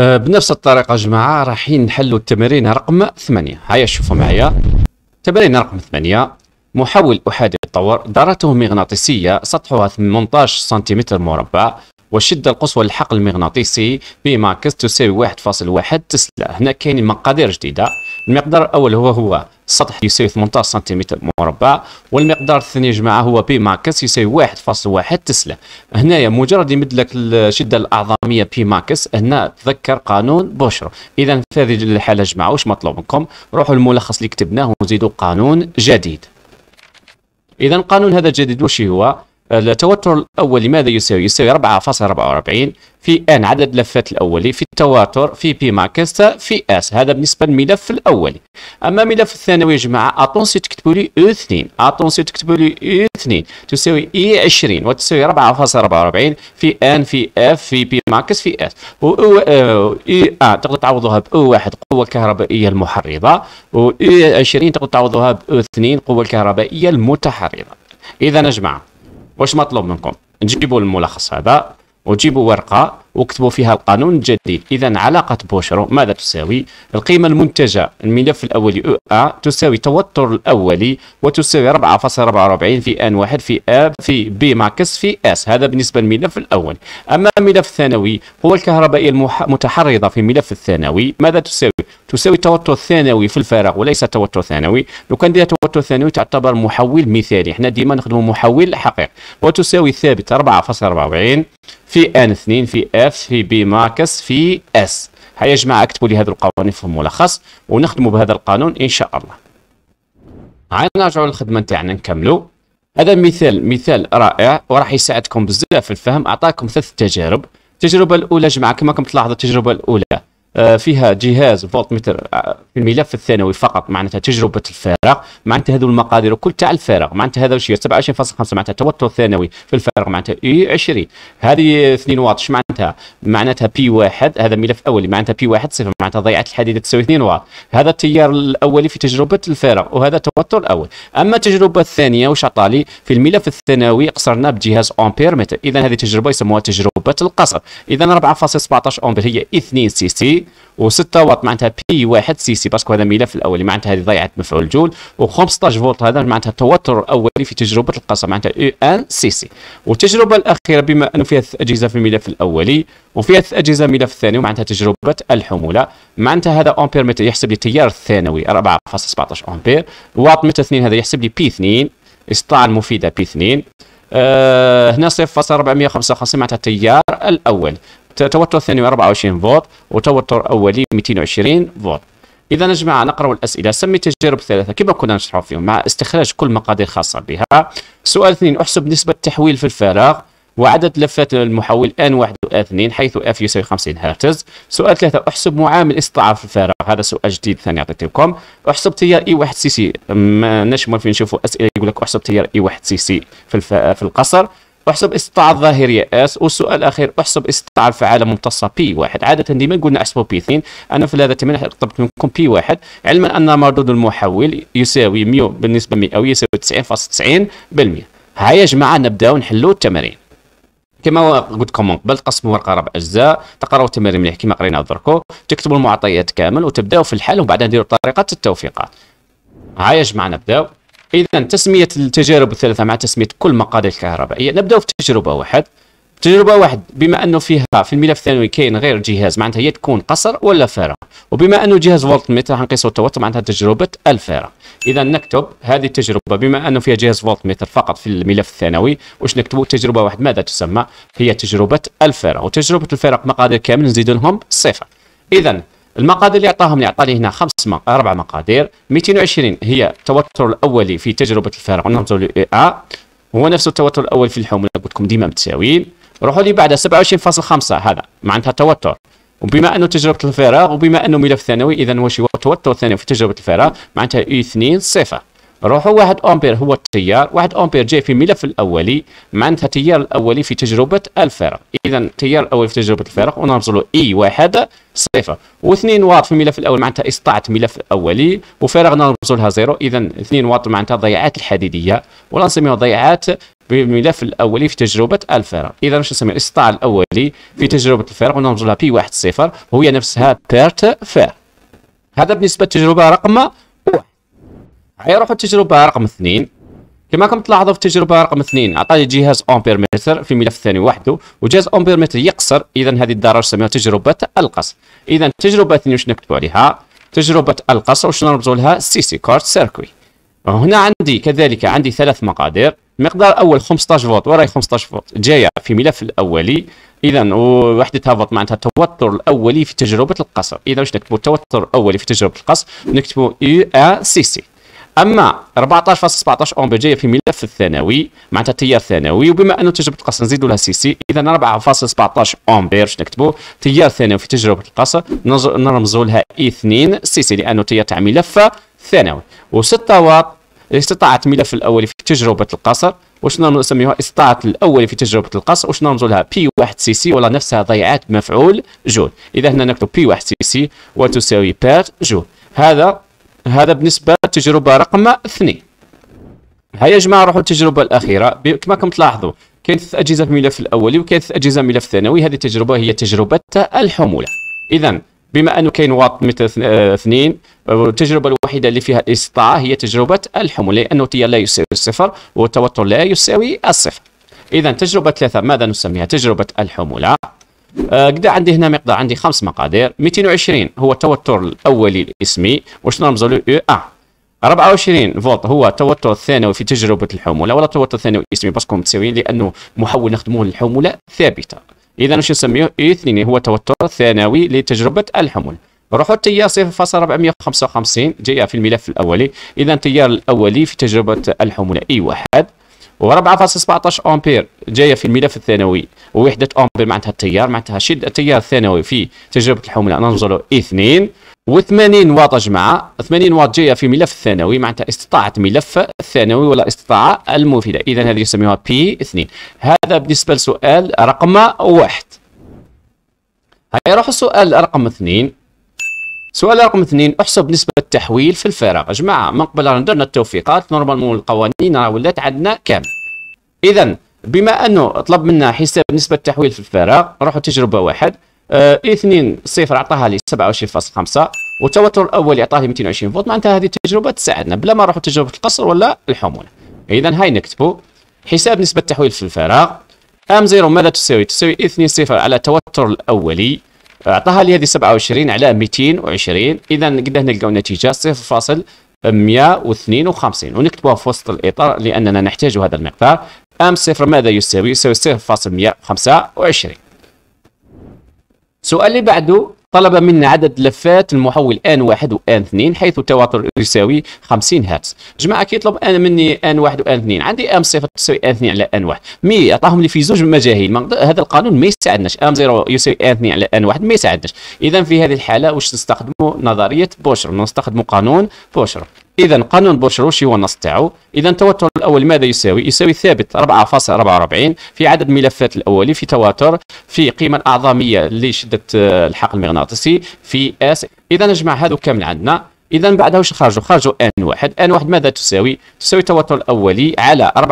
آه، بنفس الطريقة جماعة رايحين نحلوا التمرين رقم ثمانية هيا شوفوا معايا تمرين رقم ثمانية محول أحادي الطور دارته مغناطيسية سطحها 18 سنتيمتر مربع والشده القصوى للحقل المغناطيسي بي ماكس تساوي 1.1 تسلا هنا كاين مقادير جديده المقدار الاول هو هو السطح يساوي 18 سنتيمتر مربع والمقدار الثاني يا جماعه هو بي ماكس يساوي 1.1 تسلا هنايا مجرد يمد لك الشده الاعظميه بي ماكس هنا تذكر قانون بوشر اذا في هذه الحاله يا جماعه واش مطلوب منكم روحوا الملخص اللي كتبناه وزيدوا قانون جديد اذا القانون هذا الجديد واش هو التوتر الأولي ماذا يساوي؟ يساوي 4.44 في ان عدد لفات الأولي في التواتر في بي ماكس في اس هذا بالنسبة للملف الأولي أما الملف الثانوي يا جماعة اتونسيو تكتبوا لي او 2 اتونسيو تكتبوا لي e او 2 تساوي اي e 20 وتساوي 4.44 في ان في اف في بي ماكس في اس و اي e، اه تقدر تعوضوها ب او 1 القوة الكهربائية المحرضة و اي 20 تقدر تعوضوها ب او 2 القوة الكهربائية المتحرضة إذا يا جماعة واش مطلوب منكم تجيبوا الملخص هذا وتجيبوا ورقه وكتبوا فيها القانون الجديد إذا علاقة بوشرو ماذا تساوي القيمة المنتجة الملف الأولي أو أ تساوي التوتر الأولي وتساوي 4.44 في ان واحد في اب في بي ماكس في اس هذا بالنسبة للملف الأول أما الملف الثانوي هو الكهربائية المتحرضة في الملف الثانوي ماذا تساوي تساوي التوتر الثانوي في الفراغ وليس التوتر الثانوي لو كان التوتر الثانوي تعتبر محول مثالي احنا ديما نخدموا محول حقيقي وتساوي ثابت 4.44 في ان 2 في اف في بي ماكس في اس هيا يا جماعه اكتبوا لي هذا القوانين في الملخص ونخدموا بهذا القانون ان شاء الله عاد نرجعوا للخدمه نتاعنا نكملوا هذا مثال مثال رائع وراح يساعدكم بزاف في الفهم اعطاكم ثلاث تجارب التجربه الاولى جماعه كما كم تلاحظوا التجربه الاولى آه، فيها جهاز فولت متر آه، في الملف الثانوي فقط معناتها تجربه الفارغ معناتها هذو المقادير وكل تاع الفارغ معناتها هذا واش 27.5 معناتها التوتر الثانوي في الفارغ معناتها اي 20 هذه 2 واط ايش معناتها معناتها بي واحد هذا ملف اولي معناتها بي واحد صفر معناتها ضيعه الحديده تساوي 2 واط هذا التيار الاولي في تجربه الفارغ وهذا التوتر الاول اما التجربه الثانيه واش عطالي في الملف الثانوي قصرنا بجهاز امبير متر اذا هذه تجربه يسموها تجربه نوبه القصر اذا 4.17 امبير هي 2 سي سي و6 واط معناتها بي 1 سي سي باسكو هذا ملف الاولي معناتها هذه ضيعت مفعول جول و15 فولت هذا معناتها التوتر الاولي في تجربه القصر معناتها او ان سي سي والتجربه الاخيره بما انه فيها اجهزه في الملف الاولي وفيها اجهزه الملف الثاني ومعناتها تجربه الحموله معناتها هذا امبير متر يحسب لي التيار الثانوي 4.17 امبير واط متر 2 هذا يحسب لي بي 2 استطاعه المفيده بي 2 آه، هنا 0.455 معناتها التيار الاول توتر ثانوي 24 فولت وتوتر اولي 220 فولت اذا يا جماعه نقراو الاسئله سمي تجارب ثلاثه كما كنا نشرحوا فيهم مع استخراج كل مقادير خاصه بها سؤال اثنين احسب نسبه تحويل في الفراغ وعدد لفات المحول ان واحد و2 حيث اف يساوي 50 هرتز سؤال ثلاثة احسب معامل استضعاف الفارغ هذا سؤال جديد ثاني عطيتكم احسب تيار اي 1 سي سي ماناش موالفين نشوفوا اسئله يقول لك احسب تيار اي 1 سي سي في الف... في القصر احسب استطاعة الظاهرية اس والسؤال الأخير احسب استطاعة الفعالة ممتصة بي واحد عادة ديما قلنا احسبوا بي اثنين أنا في هذا التمرين طلبت منكم بي واحد علما أن مردود المحول يساوي ميو بالنسبة مئوية يساوي 90.90% هيا يا جماعة نبداو نحلو التمارين كما قلت لكم من قبل تقسموا ورقه ربع اجزاء تقراوا التمارين مليح كما قرينا دركو تكتبوا المعطيات كامل وتبداو في الحل وبعدها نديروا طريقه التوفيقات ها يا جماعه نبداو اذا تسميه التجارب الثلاثه مع تسميه كل مقادير الكهربائيه نبداو في تجربه واحد تجربه واحد بما انه فيها في الملف الثانوي كاين غير جهاز معناتها هي تكون قصر ولا فارغ وبما انه جهاز فولت متر حنقيسوا التوتر معناتها تجربه الفارغ اذا نكتب هذه التجربه بما انه فيها جهاز فولت متر فقط في الملف الثانوي واش نكتبوا تجربه واحد ماذا تسمى هي تجربه الفارغ وتجربه الفارغ مقادير كامل نزيد لهم صفر اذا المقادير اللي عطاهم اللي عطاني هنا خمس مق... اربع مقادير 220 هي التوتر الاولي في تجربه الفارق ونهضوا ا هو نفس التوتر الاول في الحموله قلت لكم ديما متساويين روحوا لي بعد 27.5 هذا معناتها توتر وبما انه تجربه الفراغ وبما انه ملف ثانوي اذا واش هو توتر ثانوي في تجربه الفراغ معناتها اي 2 صفر روحوا واحد أمبير هو التيار واحد أمبير جاي في الملف الأولي معناتها التيار الأولي في تجربة الفرق إذا التيار الأولي في تجربة الفرق ونرمز له إي واحد صفر واثنين واط في الملف الأول معناتها إسطاعة الملف الأولي وفارق نرمز لها زيرو إذا اثنين واط معناتها ضيعات الحديدية ولا نسميها ضيعات بالملف الاولي في تجربه الفرق اذا واش نسمي الاستطاع الاولي في تجربه الفرق ونرمز لها بي واحد صفر وهي نفسها بيرت فير هذا بالنسبه للتجربه رقم حيروحوا التجربة رقم اثنين كما كم تلاحظوا في التجربه رقم اثنين عطاني جهاز امبير متر في الملف الثاني وحده وجهاز امبير متر يقصر اذا هذه الدرجه سميها تجربه القصر اذا التجربه اثنين واش نكتبوا عليها تجربه القصر واش نربطوا لها سي سي كارت سيركوي هنا عندي كذلك عندي ثلاث مقادير المقدار الاول 15 فولت وراي 15 فولت جايه في ملف الاولي اذا وحدتها فولت معناتها التوتر الاولي في تجربه القصر اذا واش نكتبوا التوتر الاولي في تجربه القصر نكتبوا اي ا سي سي اما 14.17 اون بيجي في ملف الثانوي معناتها تيار ثانوي وبما انه تجربه القصر نزيدوا لها سي سي اذا 4.17 اون باش نكتبوا تيار ثانوي في تجربه القصر نرمزوا لها اي 2 سي سي لانه تيار تاع ملف ثانوي و6 واط استطاعه ملف الاولي في تجربه القصر واش نسميوها استطاعه الاولي في تجربه القصر واش نرمزوا لها بي 1 سي سي ولا نفسها ضيعات مفعول جول اذا هنا نكتب بي 1 سي سي وتساوي بير جول هذا هذا بالنسبة للتجربة رقم اثنين هيا يا جماعة نروحوا للتجربة الأخيرة كما كم تلاحظوا كاين ثلاث أجهزة في الملف الأولي وكاين ثلاث أجهزة في الملف الثانوي هذه التجربة هي تجربة الحمولة إذا بما أنه كاين واط مثل آه، اثنين التجربة الوحيدة اللي فيها الاستطاعة هي تجربة الحمولة لأنه التيار لا يساوي الصفر والتوتر لا يساوي الصفر إذا تجربة ثلاثة ماذا نسميها تجربة الحمولة آه، قدا عندي هنا مقدار عندي خمس مقادير 220 هو التوتر الاولي الاسمي واش نرمزوا له او ا 24 فولت هو التوتر الثانوي في تجربه الحموله ولا التوتر الثانوي الاسمي باسكو متساويين لانه محول نخدموه للحموله ثابته اذا واش نسميه اي 2 هو التوتر الثانوي لتجربه الحموله روحوا للتيار 0.455 جايه في الملف الاولي اذا التيار الاولي في تجربه الحموله اي 1 و4.17 امبير جايه في الملف الثانوي ووحده امبير معناتها التيار معناتها شد التيار الثانوي في تجربه الحمله ننزلوا اثنين و80 واط جماعه 80 واط جايه في ملف الثانوي معناتها استطاعه ملف الثانوي ولا استطاعه المفيده اذا هذه يسميها بي 2 هذا بالنسبه لسؤال رقم واحد هيا نروح السؤال رقم اثنين سؤال رقم اثنين احسب نسبة التحويل في الفراغ جماعة من قبل راه درنا التوفيقات نورمالمون القوانين راه ولات عندنا كامل إذا بما أنه طلب منا حساب نسبة التحويل في الفراغ روحوا تجربة واحد اه اثنين صفر عطاها لي 27.5 والتوتر الأول عطاه لي 220 فولت معناتها هذه التجربة تساعدنا بلا ما نروحوا تجربة القصر ولا الحمولة إذا هاي نكتبوا حساب نسبة التحويل في الفراغ ام زيرو ماذا تساوي؟ تساوي اثنين صفر على التوتر الأولي اعطاها لي هذه 27 على 220 اذا نقدر نلقاو نتيجه 0.152 ونكتبوها في وسط الاطار لاننا نحتاج هذا المقدار ام صفر ماذا يساوي يساوي 0.125 السؤال اللي بعده طلب منا عدد لفات المحول ان واحد وان اثنين حيث التواتر يساوي 50 هرتز جماعه كيطلب انا مني ان واحد وان اثنين عندي ام صفر تساوي ان اثنين على ان واحد مي عطاهم لي في زوج مجاهيل هذا القانون ما يساعدناش ام زيرو يساوي ان اثنين على ان واحد ما يساعدناش اذا في هذه الحاله واش نستخدموا نظريه بوشر نستخدموا قانون بوشر اذا قانون بوشروشي النص تاعو اذا التوتر الاول ماذا يساوي يساوي ثابت 4.44 في عدد ملفات الاولي في تواتر في قيمه الاعظميه لشده الحقل المغناطيسي في اس اذا نجمع هذو كامل عندنا اذا بعدها واش خرجوا خرجوا ان واحد ان واحد ماذا تساوي تساوي التوتر الاولي على 4.44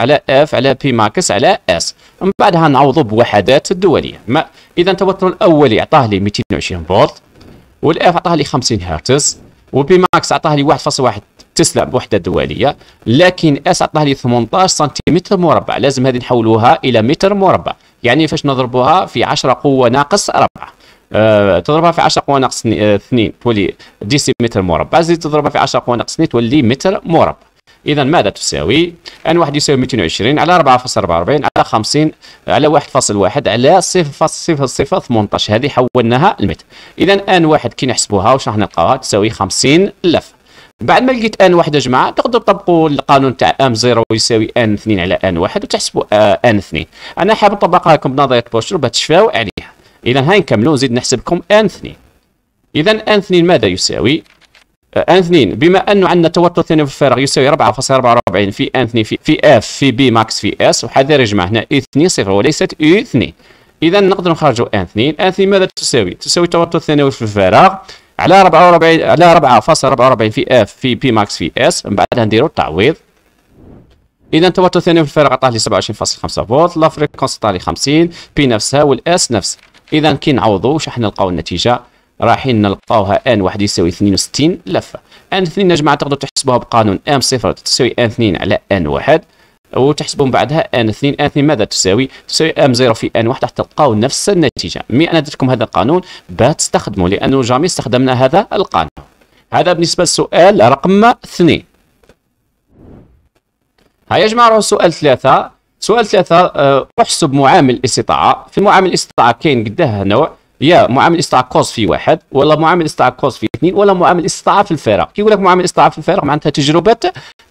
على اف على بي ماكس على اس من بعدها نعوضوا بوحدات الدوليه ما اذا التوتر الاولي عطاه لي 220 فولت والاف عطاه لي 50 هرتز وبي ماكس عطاه لي 1.1 تسلا بوحده دوليه لكن اس عطاه لي 18 سنتيمتر مربع لازم هذه نحولوها الى متر مربع يعني فاش نضربوها في 10 قوه ناقص 4 أه تضربها في 10 قوه ناقص 2 تولي ديسيمتر مربع زيد تضربها في 10 قوه ناقص 2 تولي متر مربع إذا ماذا تساوي؟ أن واحد يساوي 220 على 4.44 على 50 على 1.1 على 0.018 هذه حولناها المتر إذا أن واحد كي نحسبوها واش راح نلقاوها تساوي 50 ألف. بعد ما لقيت ان واحد يا جماعه تقدروا تطبقوا القانون تاع ام زيرو يساوي ان اثنين على ان واحد وتحسبوا آه، ان اثنين انا حاب نطبقها لكم بنظريه بوشر باش تشفاو عليها اذا هاي نكملوا نزيد نحسبكم ان اثنين اذا ان اثنين ماذا يساوي ان آه، 2 بما انه عندنا توتر ثاني في الفراغ يساوي 4.44 في ان 2 في, في اف في بي ماكس في اس وحذر يجمع هنا e اي 2 صفر وليست e اي 2 اذا نقدر نخرجوا ان 2 ان 2 ماذا تساوي؟ تساوي توتر ثانوي في الفراغ على 44 على 4.44 في اف في بي ماكس في اس من بعدها نديروا التعويض اذا التوتر الثانوي في الفراغ عطاه لي 27.5 فولت لا فريكونس عطاه لي 50 بي نفسها والاس نفسها اذا كي نعوضوا واش راح نلقاو النتيجه رايحين نلقاوها ان واحد يساوي 62 لفه ان 2 يا جماعه تقدروا تحسبوها بقانون ام صفر تساوي ان 2 على ان واحد وتحسبوا من بعدها ان 2 ان 2 ماذا تساوي؟ تساوي ام 0 في ان 1 تلقاو نفس النتيجه، مي انا درت لكم هذا القانون باه تستخدموا لانه جامي استخدمنا هذا القانون. هذا بالنسبه للسؤال رقم 2. ها يا جماعه نروحوا سؤال 3 سؤال 3 آه، احسب معامل الاستطاعه، في معامل الاستطاعه كاين قداه نوع يا معامل استيعاب قوس في واحد ولا معامل استيعاب قوس في اثنين ولا معامل استعاف في الفارق كي يقول لك معامل استعاف في الفارق معناتها تجربه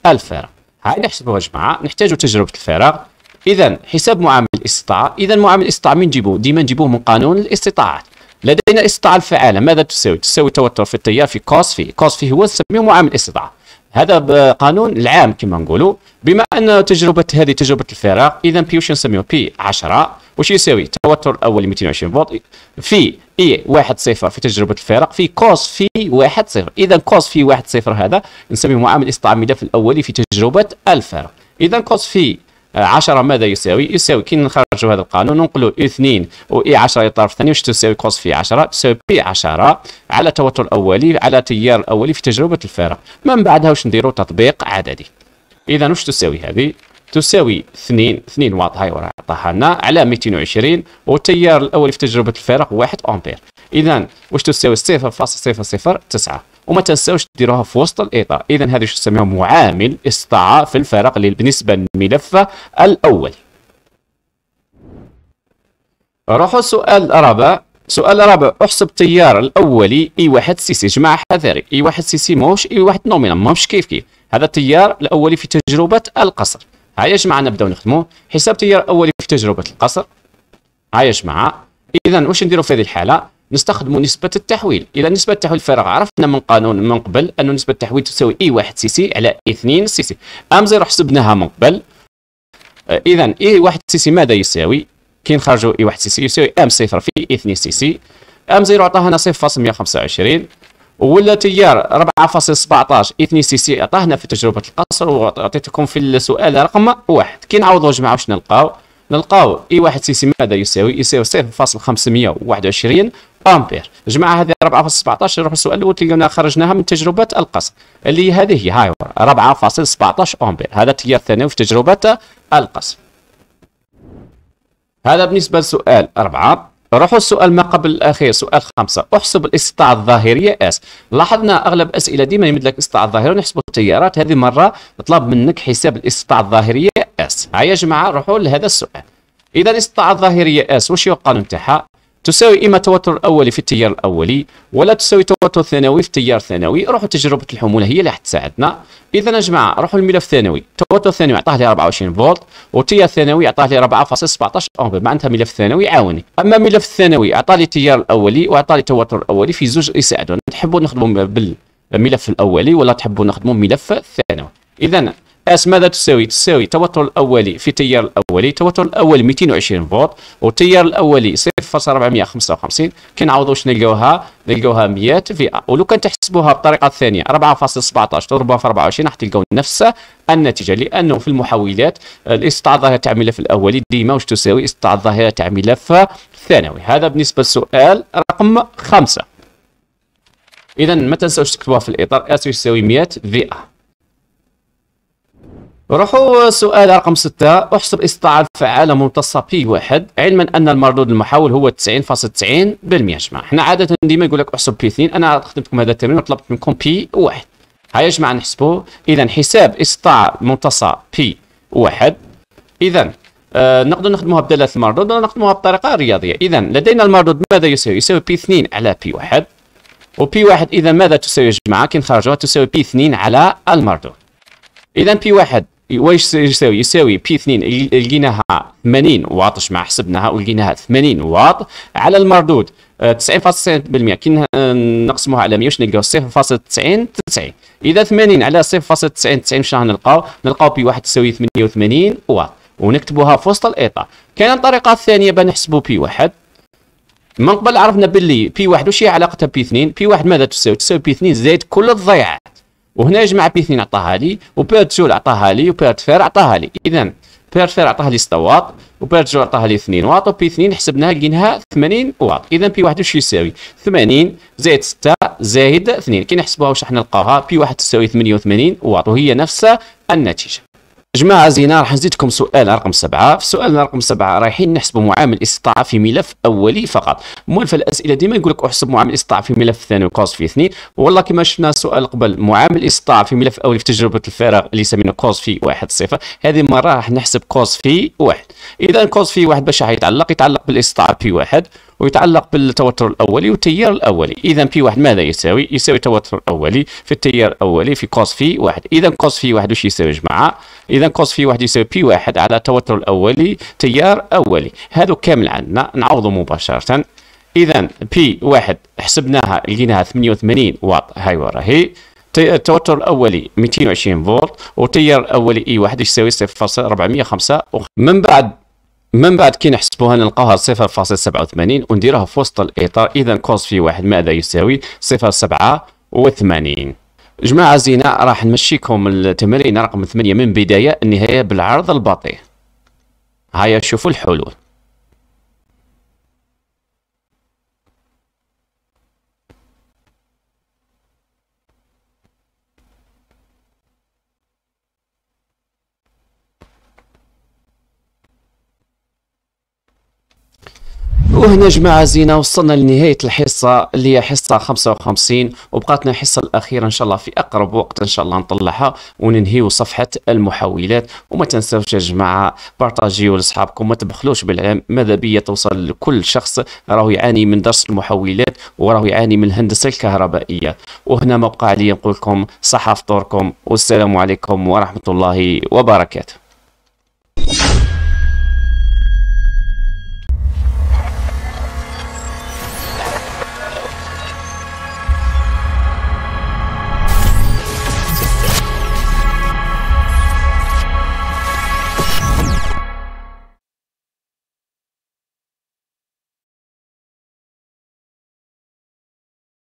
الفارق هاي نحسبوها يا جماعه نحتاجوا تجربه الفارق اذا حساب معامل الاستطاعه اذا معامل الاستطاعه من نجيبوه ديما نجيبوه من قانون الاستطاعات لدينا الاستطاعه الفعاله ماذا تساوي تساوي توتر في التيار في كوس في كوس في هو نسميه معامل الاستطاعه هذا قانون العام كما نقولوا بما ان تجربه هذه تجربه الفراق اذا بي واش نسميو بي 10 واش يساوي التوتر الاولي 220 فولت في اي 1 0 في تجربه الفراق في كوس في 1 0 اذا كوس في 1 0 هذا نسميه معامل استعمله الملف الاولي في تجربه الفراق اذا كوس في 10 ماذا يساوي؟ يساوي كي نخرجوا هذا القانون ننقلوا 2 و اي 10 للطرف الثاني واش تساوي كوس في 10 تساوي بي 10 على التوتر الاولي على التيار الاولي في تجربه الفارق من بعدها واش نديروا تطبيق عددي اذا واش تساوي هذه تساوي 2 2 واضحه وراه عطاها لنا على 220 والتيار الاولي في تجربه الفارق 1 امبير اذا واش تساوي 0.009 وما تنساوش ديروها في وسط الاطار اذا هذا شو نسميه معامل استطاعه في الفرق بالنسبه للملف الاول روحوا السؤال الرابع سؤال رابع احسب التيار الاولي اي واحد سي سي جماعه حذري اي واحد سي سي ماهوش اي واحد نومينال ماهوش كيف كيف هذا التيار الاولي في تجربه القصر هيا جماعه نبداو نخدمو حساب تيار اولي في تجربه القصر هيا جماعه اذا واش نديرو في هذه الحاله نستخدم نسبة التحويل إلى نسبة التحويل الفارغة عرفنا من قانون من قبل أن نسبة التحويل تساوي إي واحد سي سي على إثنين سي سي أم زيرو حسبناها من قبل آه، إذا إي واحد سي سي ماذا يساوي كي نخرجوا إي واحد سي سي يساوي أم صفر في إثنين سي سي أم زيرو عطاهنا وعشرين ولا تيار 4.17 2 سي سي عطاهنا في تجربة القصر وعطيتكم في السؤال رقم واحد كي نعوضوا جماعة واش نلقاو نلقاو اي واحد سي سي ماذا يساوي يساوي 0.521 امبير جماعه هذه 4.17 نروح السؤال الاول تلقانا خرجناها من تجربه القصر اللي هذه هي هاي 4.17 امبير هذا التيار الثاني في تجربه القصر هذا بالنسبه لسؤال 4 روحوا السؤال ما قبل الاخير سؤال خمسة احسب الاستطاعة الظاهرية اس لاحظنا اغلب الاسئله ديما يمد لك الاستطاعة الظاهرية ونحسبوا التيارات هذه مره طلب منك حساب الاستطاعة الظاهرية اس هيا يا جماعه روحوا لهذا السؤال اذا الاستطاعة الظاهرية اس واش هي القانون تاعها تساوي إما التوتر الأولي في التيار الأولي ولا تساوي توتر ثانوي في التيار الثانوي روحوا تجربة الحمولة هي اللي حتساعدنا إذا يا جماعة روحوا الملف الثانوي التوتر الثانوي عطاه لي 24 فولت والتيار الثانوي عطاه لي 4.17 أمبير معناتها ملف ثانوي عاوني أما الملف الثانوي عطاه لي التيار الأولي وعطاه لي التوتر الأولي في زوج يساعدون تحبوا نخدموا بالملف الأولي ولا تحبوا نخدموا ملف الثانوي إذا اس ماذا تساوي تساوي التوتر الاولي في التيار الاولي التوتر الاولي 220 فولت والتيار الاولي 0.455 كي نعوضوا شنو نلقاوها نلقاوها 100 في ا ولو كان تحسبوها بالطريقه الثانيه 4.17 تضربوها في 24 راح تلقاو نفس النتيجه لانه في المحولات الاستطاعه الظاهره تاع الملف الاولي ديما واش تساوي استطاعه الظاهره تاع في الثانوي، هذا بالنسبه للسؤال رقم خمسة اذا ما تنساوش تكتبوها في الاطار اس يساوي 100 في ا روحوا سؤال رقم ستة احسب استطاعة الفعالة ممتصة بي واحد علما أن المردود المحاول هو 90.90% جماعة حنا عادة ديما يقول لك احسب بي اثنين أنا خدمتكم هذا التمرين وطلبت منكم بي واحد هيا يا جماعة نحسبوا إذا حساب استطاعة ممتصة بي واحد إذا آه نقدر نخدموها بدلة المردود ولا نخدموها بطريقة رياضية إذا لدينا المردود ماذا يساوي؟ يساوي بي اثنين على بي واحد وبي واحد إذا ماذا تساوي يا جماعة؟ كي نخرجوها تساوي بي اثنين على المردود إذا بي واحد وايش يساوي؟ يساوي بي 2 لقيناها 80 واط مع حسبناها ولقيناها 80 واط على المردود 90.9% آه، كي آه، نقسموها على 100 واش نلقاو 0.90 90 اذا 80 على 0.90 90 واش راح نلقاو؟ نلقاو بي واحد تساوي 88 واط ونكتبوها في وسط الاطار كاين الطريقه الثانيه باه نحسبوا بي واحد من قبل عرفنا باللي بي واحد واش هي علاقتها بي 2 بي واحد ماذا تساوي؟ تساوي بي 2 زائد كل الضيعات وهنا يجمع بيثين عطاها لي وبيرت جول عطاها لي وبيرت فير عطاها لي اذا بيرت فير عطاها لي 6 واط وبيرت جول عطاها لي 2 واط وبي 2 حسبناها لقيناها 80 واط اذا بي 1 واش يساوي 80 زائد 6 زائد 2 كي نحسبوها واش راح نلقاها بي 1 تساوي 88 واط وهي نفس النتيجه جماعة زينا راح نزيدكم سؤال رقم سبعة في سؤال رقم سبعة رايحين نحسبوا معامل استطاعة في ملف أولي فقط مولف الأسئلة ديما يقول لك احسب معامل استطاعة في ملف ثاني وقوس في اثنين والله كما شفنا سؤال قبل معامل استطاعة في ملف أولي في تجربة الفراغ ليس من قوس في واحد صفر هذه المرة راح نحسب قوس في واحد إذا قوس في واحد باش يتعلق يتعلق بالاستطاعة في واحد ويتعلق بالتوتر الأولي والتيار الأولي إذا بي واحد ماذا يساوي؟ يساوي التوتر الأولي في التيار الأولي في كوس في واحد إذا كوس في واحد وش يساوي جماعة؟ إذا كوس في واحد يساوي بي واحد على التوتر الأولي تيار أولي هذا كامل عندنا نعوضه مباشرة إذا بي واحد حسبناها لقيناها 88 واط هاي وراهي التوتر الاولي 220 فولت والتيار الاولي اي e واحد يساوي 0.405 من بعد من بعد كي نحسبوها نلقاها 0.87 ونديرها في وسط الاطار اذا كوز في واحد ماذا يساوي 0.87 جماعة زينة راح نمشيكم التمرين رقم ثمانية من بداية النهاية بالعرض البطيء هيا شوفوا الحلول وهنا جماعة زينة وصلنا لنهاية الحصة اللي هي حصة 55 وبقاتنا الحصة الأخيرة إن شاء الله في أقرب وقت إن شاء الله نطلعها وننهيو صفحة المحولات وما تنساوش يا جماعة بارتاجيو لأصحابكم ما تبخلوش بالعلم ماذا بيا توصل لكل شخص راهو يعاني من درس المحولات وراهو يعاني من الهندسة الكهربائية وهنا ما بقى نقول لكم صحة فطوركم والسلام عليكم ورحمة الله وبركاته